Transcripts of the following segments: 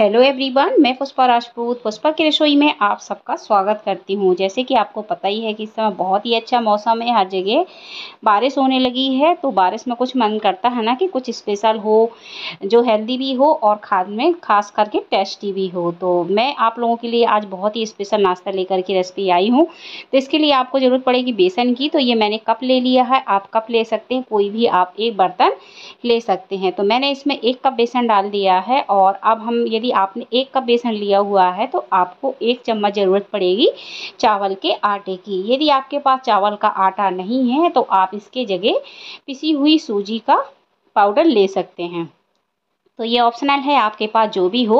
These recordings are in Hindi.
हेलो एवरीवन मैं पुष्पा राजपूत पुष्पा की रसोई में आप सबका स्वागत करती हूँ जैसे कि आपको पता ही है कि इस समय बहुत ही अच्छा मौसम है हर जगह बारिश होने लगी है तो बारिश में कुछ मन करता है ना कि कुछ स्पेशल हो जो हेल्दी भी हो और खाद में खास करके टेस्टी भी हो तो मैं आप लोगों के लिए आज बहुत ही स्पेशल नाश्ता लेकर की रेसिपी आई हूँ तो इसके लिए आपको ज़रूरत पड़ेगी बेसन की तो ये मैंने कप ले लिया है आप कप ले सकते हैं कोई भी आप एक बर्तन ले सकते हैं तो मैंने इसमें एक कप बेसन डाल दिया है और अब हम यदि यदि आपने एक कप बेसन लिया हुआ है तो आपको एक चम्मच ज़रूरत पड़ेगी चावल के आटे की यदि आपके पास चावल का आटा नहीं है तो आप इसके जगह पिसी हुई सूजी का पाउडर ले सकते हैं तो ये ऑप्शनल है आपके पास जो भी हो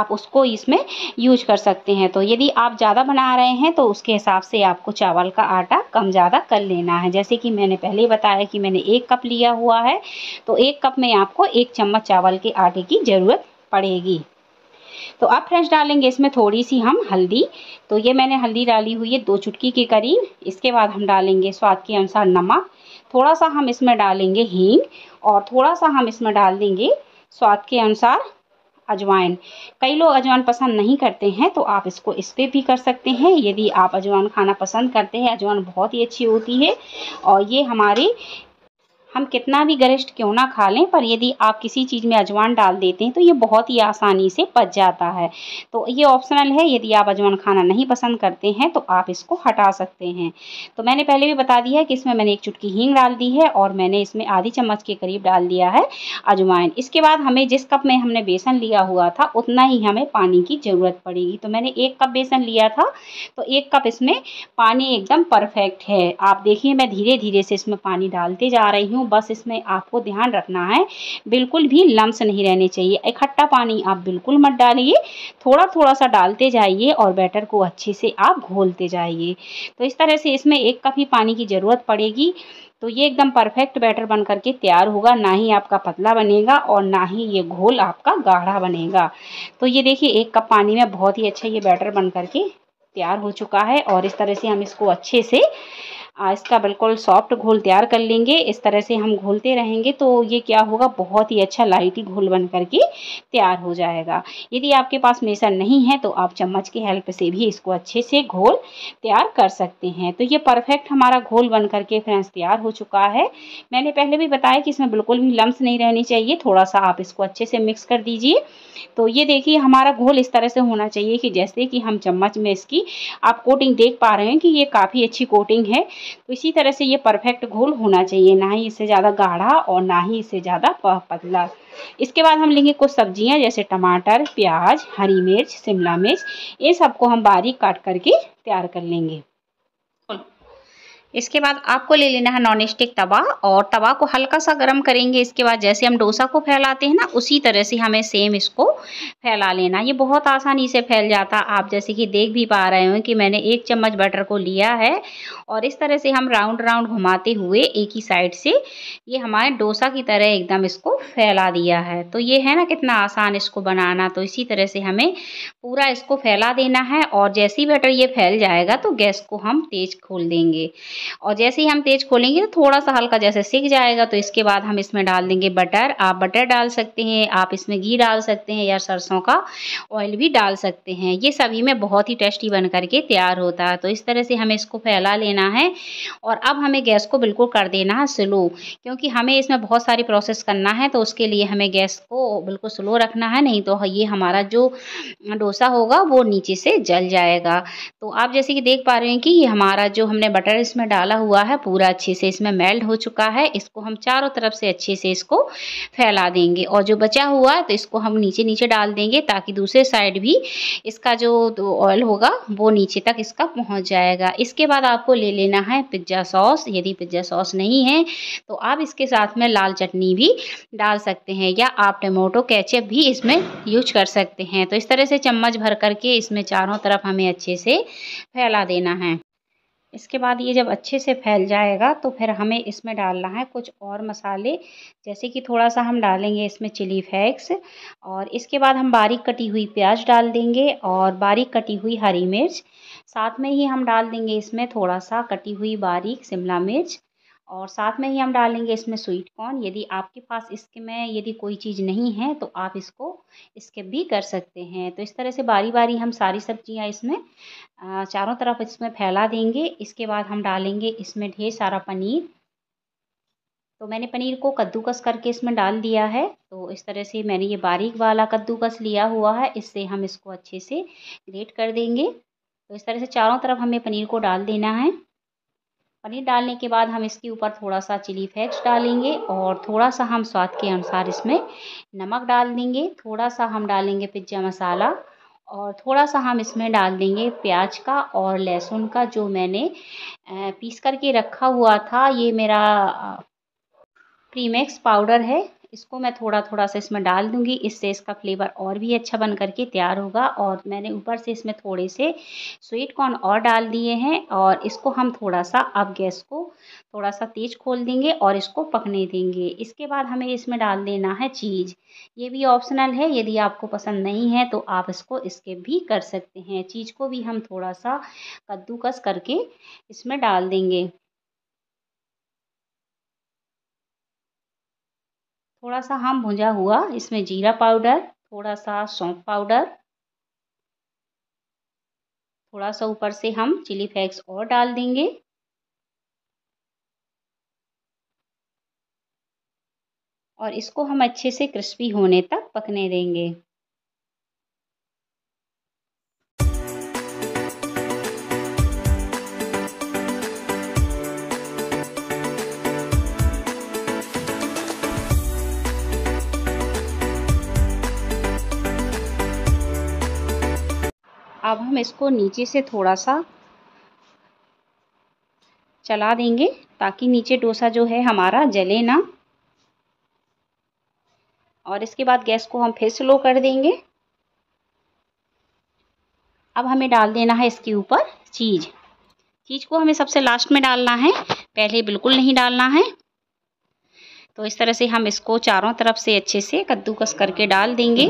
आप उसको इसमें यूज कर सकते हैं तो यदि आप ज़्यादा बना रहे हैं तो उसके हिसाब से आपको चावल का आटा कम ज़्यादा कर लेना है जैसे कि मैंने पहले बताया कि मैंने एक कप लिया हुआ है तो एक कप में आपको एक चम्मच चावल के आटे की ज़रूरत पड़ेगी तो अब फ्रेंड्स डालेंगे इसमें थोड़ी सी हम हल्दी तो ये मैंने हल्दी डाली हुई है दो चुटकी के करीब इसके बाद हम डालेंगे स्वाद के अनुसार नमक थोड़ा सा हम इसमें डालेंगे हींग और थोड़ा सा हम इसमें डाल देंगे स्वाद के अनुसार अजवाइन कई लोग अजवाइन पसंद नहीं करते हैं तो आप इसको इस पर भी कर सकते हैं यदि आप अजवाइन खाना पसंद करते हैं अजवाइन बहुत ही अच्छी होती है और ये हमारे हम कितना भी गरिष्ठ क्यों ना खा लें पर यदि आप किसी चीज़ में अजवान डाल देते हैं तो ये बहुत ही आसानी से पच जाता है तो ये ऑप्शनल है यदि आप अजवान खाना नहीं पसंद करते हैं तो आप इसको हटा सकते हैं तो मैंने पहले भी बता दिया है कि इसमें मैंने एक चुटकी हींग डाल दी है और मैंने इसमें आधी चम्मच के करीब डाल दिया है अजवाइन इसके बाद हमें जिस कप में हमने बेसन लिया हुआ था उतना ही हमें पानी की ज़रूरत पड़ेगी तो मैंने एक कप बेसन लिया था तो एक कप इसमें पानी एकदम परफेक्ट है आप देखिए मैं धीरे धीरे से इसमें पानी डालते जा रही हूँ हूँ बस इसमें आपको ध्यान रखना है बिल्कुल भी लम्स नहीं रहने चाहिए इकट्ठा पानी आप बिल्कुल मत डालिए थोड़ा थोड़ा सा डालते जाइए और बैटर को अच्छे से आप घोलते जाइए तो इस तरह से इसमें एक कप ही पानी की ज़रूरत पड़ेगी तो ये एकदम परफेक्ट बैटर बन करके तैयार होगा ना ही आपका पतला बनेगा और ना ही ये घोल आपका गाढ़ा बनेगा तो ये देखिए एक कप पानी में बहुत ही अच्छा ये बैटर बन करके तैयार हो चुका है और इस तरह से हम इसको अच्छे से इसका बिल्कुल सॉफ्ट घोल तैयार कर लेंगे इस तरह से हम घोलते रहेंगे तो ये क्या होगा बहुत ही अच्छा लाइटी घोल बन करके तैयार हो जाएगा यदि आपके पास मेसन नहीं है तो आप चम्मच की हेल्प से भी इसको अच्छे से घोल तैयार कर सकते हैं तो ये परफेक्ट हमारा घोल बन करके फ्रेंड्स तैयार हो चुका है मैंने पहले भी बताया कि इसमें बिल्कुल भी लम्ब नहीं रहनी चाहिए थोड़ा सा आप इसको अच्छे से मिक्स कर दीजिए तो ये देखिए हमारा घोल इस तरह से होना चाहिए कि जैसे कि हम चम्मच में इसकी आप कोटिंग देख पा रहे हैं कि ये काफ़ी अच्छी कोटिंग है तो इसी तरह से ये परफेक्ट घोल होना चाहिए ना ही इससे ज़्यादा गाढ़ा और ना ही इससे ज़्यादा पतला इसके बाद हम लेंगे कुछ सब्जियां जैसे टमाटर प्याज हरी मिर्च शिमला मिर्च इन सबको हम बारीक काट करके तैयार कर लेंगे इसके बाद आपको ले लेना है नॉन स्टिक तवा और तवा को हल्का सा गर्म करेंगे इसके बाद जैसे हम डोसा को फैलाते हैं ना उसी तरह से हमें सेम इसको फैला लेना ये बहुत आसानी से फैल जाता आप जैसे कि देख भी पा रहे हो कि मैंने एक चम्मच बटर को लिया है और इस तरह से हम राउंड राउंड घुमाते हुए एक ही साइड से ये हमारे डोसा की तरह एकदम इसको फैला दिया है तो ये है ना कितना आसान इसको बनाना तो इसी तरह से हमें पूरा इसको फैला देना है और जैसे ही बटर ये फैल जाएगा तो गैस को हम तेज़ खोल देंगे और जैसे ही हम तेज खोलेंगे तो थोड़ा सा हल्का जैसे सीख जाएगा तो इसके बाद हम इसमें डाल देंगे बटर आप बटर डाल सकते हैं आप इसमें घी डाल सकते हैं या सरसों का ऑयल भी डाल सकते हैं ये सभी में बहुत ही टेस्टी बन करके तैयार होता है तो इस तरह से हमें इसको फैला लेना है और अब हमें गैस को बिल्कुल कर देना है स्लो क्योंकि हमें इसमें बहुत सारी प्रोसेस करना है तो उसके लिए हमें गैस को बिल्कुल स्लो रखना है नहीं तो ये हमारा जो डोसा होगा वो नीचे से जल जाएगा तो आप जैसे कि देख पा रहे हैं कि ये हमारा जो हमने बटर इसमें डाला हुआ है पूरा अच्छे से इसमें मेल्ट हो चुका है इसको हम चारों तरफ से अच्छे से इसको फैला देंगे और जो बचा हुआ है तो इसको हम नीचे नीचे डाल देंगे ताकि दूसरे साइड भी इसका जो ऑयल होगा वो नीचे तक इसका पहुंच जाएगा इसके बाद आपको ले लेना है पिज्ज़ा सॉस यदि पिज्ज़ा सॉस नहीं है तो आप इसके साथ में लाल चटनी भी डाल सकते हैं या आप टमाटो कैचअप भी इसमें यूज कर सकते हैं तो इस तरह से चम्मच भर करके इसमें चारों तरफ हमें अच्छे से फैला देना है इसके बाद ये जब अच्छे से फैल जाएगा तो फिर हमें इसमें डालना है कुछ और मसाले जैसे कि थोड़ा सा हम डालेंगे इसमें चिली फ्लेक्स और इसके बाद हम बारीक कटी हुई प्याज डाल देंगे और बारीक कटी हुई हरी मिर्च साथ में ही हम डाल देंगे इसमें थोड़ा सा कटी हुई बारीक शिमला मिर्च और साथ में ही हम डालेंगे इसमें स्वीट कॉर्न यदि आपके पास इसके में यदि कोई चीज़ नहीं है तो आप इसको स्किप भी कर सकते हैं तो इस तरह से बारी बारी हम सारी सब्जियां इसमें चारों तरफ इसमें फैला देंगे इसके बाद हम डालेंगे इसमें ढेर सारा पनीर तो मैंने पनीर को कद्दूकस करके इसमें डाल दिया है तो इस तरह से मैंने ये बारीक वाला कद्दूकस लिया हुआ है इससे हम इसको अच्छे से ग्रेट कर देंगे तो इस तरह से चारों तरफ हमें पनीर को डाल देना है पनीर डालने के बाद हम इसके ऊपर थोड़ा सा चिली फ्लेक्स डालेंगे और थोड़ा सा हम स्वाद के अनुसार इसमें नमक डाल देंगे थोड़ा सा हम डालेंगे पिज्जा मसाला और थोड़ा सा हम इसमें डाल देंगे प्याज का और लहसुन का जो मैंने पीस करके रखा हुआ था ये मेरा प्रीमेक्स पाउडर है इसको मैं थोड़ा थोड़ा सा इसमें डाल दूँगी इससे इसका फ्लेवर और भी अच्छा बन करके तैयार होगा और मैंने ऊपर से इसमें थोड़े से स्वीट कॉर्न और डाल दिए हैं और इसको हम थोड़ा सा अब गैस को थोड़ा सा तेज खोल देंगे और इसको पकने देंगे इसके बाद हमें इसमें डाल देना है चीज़ ये भी ऑप्शनल है यदि आपको पसंद नहीं है तो आप इसको स्किप भी कर सकते हैं चीज़ को भी हम थोड़ा सा कद्दूकस करके इसमें डाल देंगे थोड़ा सा हम भुंजा हुआ इसमें जीरा पाउडर थोड़ा सा सौंफ पाउडर थोड़ा सा ऊपर से हम चिली फ्लेक्स और डाल देंगे और इसको हम अच्छे से क्रिस्पी होने तक पकने देंगे अब हम इसको नीचे से थोड़ा सा चला देंगे ताकि नीचे डोसा जो है हमारा जले ना और इसके बाद गैस को हम फिर स्लो कर देंगे अब हमें डाल देना है इसके ऊपर चीज़ चीज़ को हमें सबसे लास्ट में डालना है पहले बिल्कुल नहीं डालना है तो इस तरह से हम इसको चारों तरफ से अच्छे से कद्दूकस करके डाल देंगे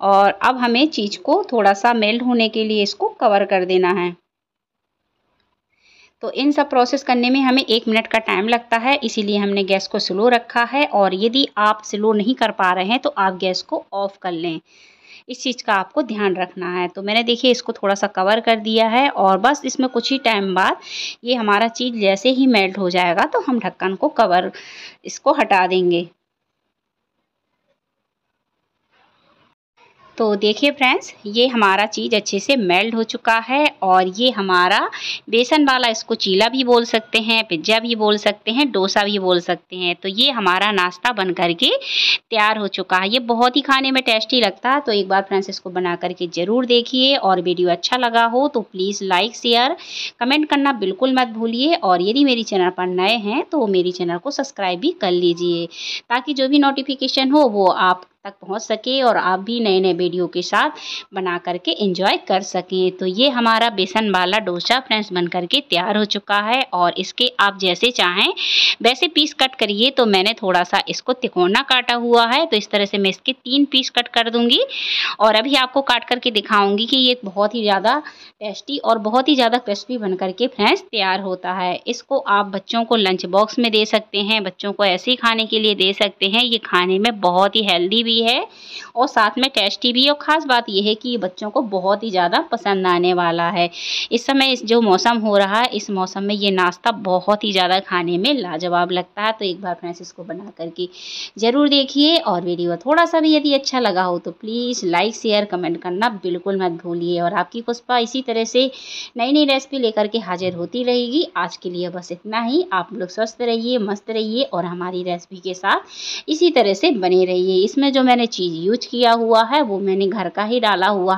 और अब हमें चीज़ को थोड़ा सा मेल्ट होने के लिए इसको कवर कर देना है तो इन सब प्रोसेस करने में हमें एक मिनट का टाइम लगता है इसीलिए हमने गैस को स्लो रखा है और यदि आप स्लो नहीं कर पा रहे हैं तो आप गैस को ऑफ़ कर लें इस चीज़ का आपको ध्यान रखना है तो मैंने देखिए इसको थोड़ा सा कवर कर दिया है और बस इसमें कुछ ही टाइम बाद ये हमारा चीज़ जैसे ही मेल्ट हो जाएगा तो हम ढक्कन को कवर इसको हटा देंगे तो देखिए फ्रेंड्स ये हमारा चीज़ अच्छे से मेल्ट हो चुका है और ये हमारा बेसन वाला इसको चीला भी बोल सकते हैं पिज्जा भी बोल सकते हैं डोसा भी बोल सकते हैं तो ये हमारा नाश्ता बन करके तैयार हो चुका है ये बहुत ही खाने में टेस्टी लगता है तो एक बार फ्रेंड्स इसको बना करके ज़रूर देखिए और वीडियो अच्छा लगा हो तो प्लीज़ लाइक शेयर कमेंट करना बिल्कुल मत भूलिए और यदि मेरी चैनल पर नए हैं तो मेरी चैनल को सब्सक्राइब भी कर लीजिए ताकि जो भी नोटिफिकेशन हो वो आप तक पहुंच सके और आप भी नए नए वीडियो के साथ बना करके इंजॉय कर सकें तो ये हमारा बेसन वाला डोसा फ्रेंड्स बन करके तैयार हो चुका है और इसके आप जैसे चाहें वैसे पीस कट करिए तो मैंने थोड़ा सा इसको तिकोना काटा हुआ है तो इस तरह से मैं इसके तीन पीस कट कर दूँगी और अभी आपको काट करके दिखाऊँगी कि ये बहुत ही ज़्यादा टेस्टी और बहुत ही ज़्यादा क्रिस्पी बन करके फ्रेंड्स तैयार होता है इसको आप बच्चों को लंच बॉक्स में दे सकते हैं बच्चों को ऐसे ही खाने के लिए दे सकते हैं ये खाने में बहुत ही हेल्दी भी भी है और साथ में टेस्टी भी है और ख़ास बात यह है कि ये बच्चों को बहुत ही ज़्यादा पसंद आने वाला है इस समय जो मौसम हो रहा है इस मौसम में ये नाश्ता बहुत ही ज़्यादा खाने में लाजवाब लगता है तो एक बार फ्रेंड्स इसको बना करके ज़रूर देखिए और वीडियो थोड़ा सा भी यदि अच्छा लगा हो तो प्लीज़ लाइक शेयर कमेंट करना बिल्कुल मत भूलिए और आपकी पुष्पा इसी तरह से नई नई रेसिपी लेकर के हाजिर होती रहेगी आज के लिए बस इतना ही आप लोग स्वस्थ रहिए मस्त रहिए और हमारी रेसिपी के साथ इसी तरह से बने रहिए इसमें जो मैंने चीज़ यूज किया हुआ है वो मैंने घर का ही डाला हुआ